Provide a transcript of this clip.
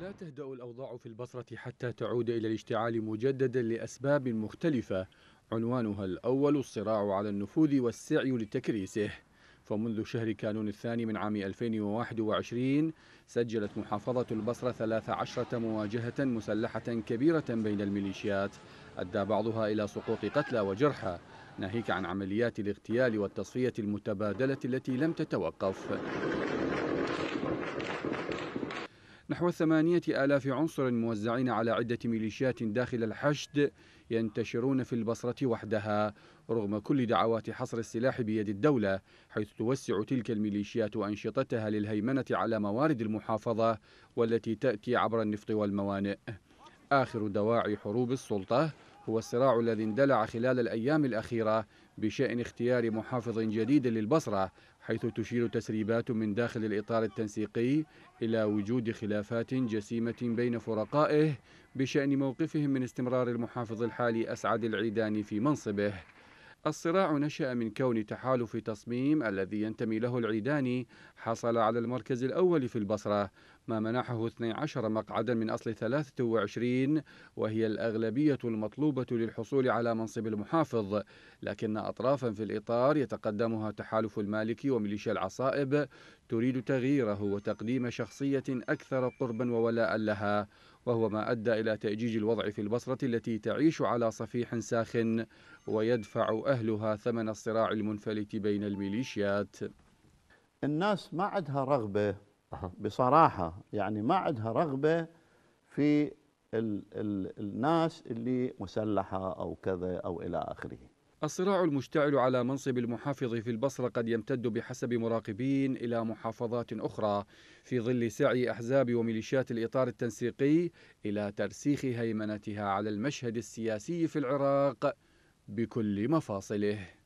لا تهدأ الأوضاع في البصرة حتى تعود إلى الاشتعال مجددا لأسباب مختلفة عنوانها الأول الصراع على النفوذ والسعي لتكريسه فمنذ شهر كانون الثاني من عام 2021 سجلت محافظة البصرة 13 مواجهة مسلحة كبيرة بين الميليشيات أدى بعضها إلى سقوط قتلى وجرحى ناهيك عن عمليات الاغتيال والتصفية المتبادلة التي لم تتوقف نحو ثمانية آلاف عنصر موزعين على عدة ميليشيات داخل الحشد ينتشرون في البصرة وحدها رغم كل دعوات حصر السلاح بيد الدولة حيث توسع تلك الميليشيات أنشطتها للهيمنة على موارد المحافظة والتي تأتي عبر النفط والموانئ آخر دواعي حروب السلطة هو الصراع الذي اندلع خلال الأيام الأخيرة بشأن اختيار محافظ جديد للبصرة حيث تشير تسريبات من داخل الإطار التنسيقي إلى وجود خلافات جسيمة بين فرقائه بشأن موقفهم من استمرار المحافظ الحالي أسعد العيداني في منصبه الصراع نشأ من كون تحالف تصميم الذي ينتمي له العيداني حصل على المركز الأول في البصرة ما منحه 12 مقعدا من أصل 23 وهي الأغلبية المطلوبة للحصول على منصب المحافظ لكن أطرافا في الإطار يتقدمها تحالف المالكي وميليشيا العصائب تريد تغييره وتقديم شخصية أكثر قربا وولاء لها وهو ما أدى إلى تأجيج الوضع في البصرة التي تعيش على صفيح ساخن ويدفع أهلها ثمن الصراع المنفلت بين الميليشيات الناس ما عندها رغبة بصراحه يعني ما عندها رغبه في ال الـ الناس اللي مسلحه او كذا او الى اخره. الصراع المشتعل على منصب المحافظ في البصره قد يمتد بحسب مراقبين الى محافظات اخرى في ظل سعي احزاب وميليشيات الاطار التنسيقي الى ترسيخ هيمنتها على المشهد السياسي في العراق بكل مفاصله.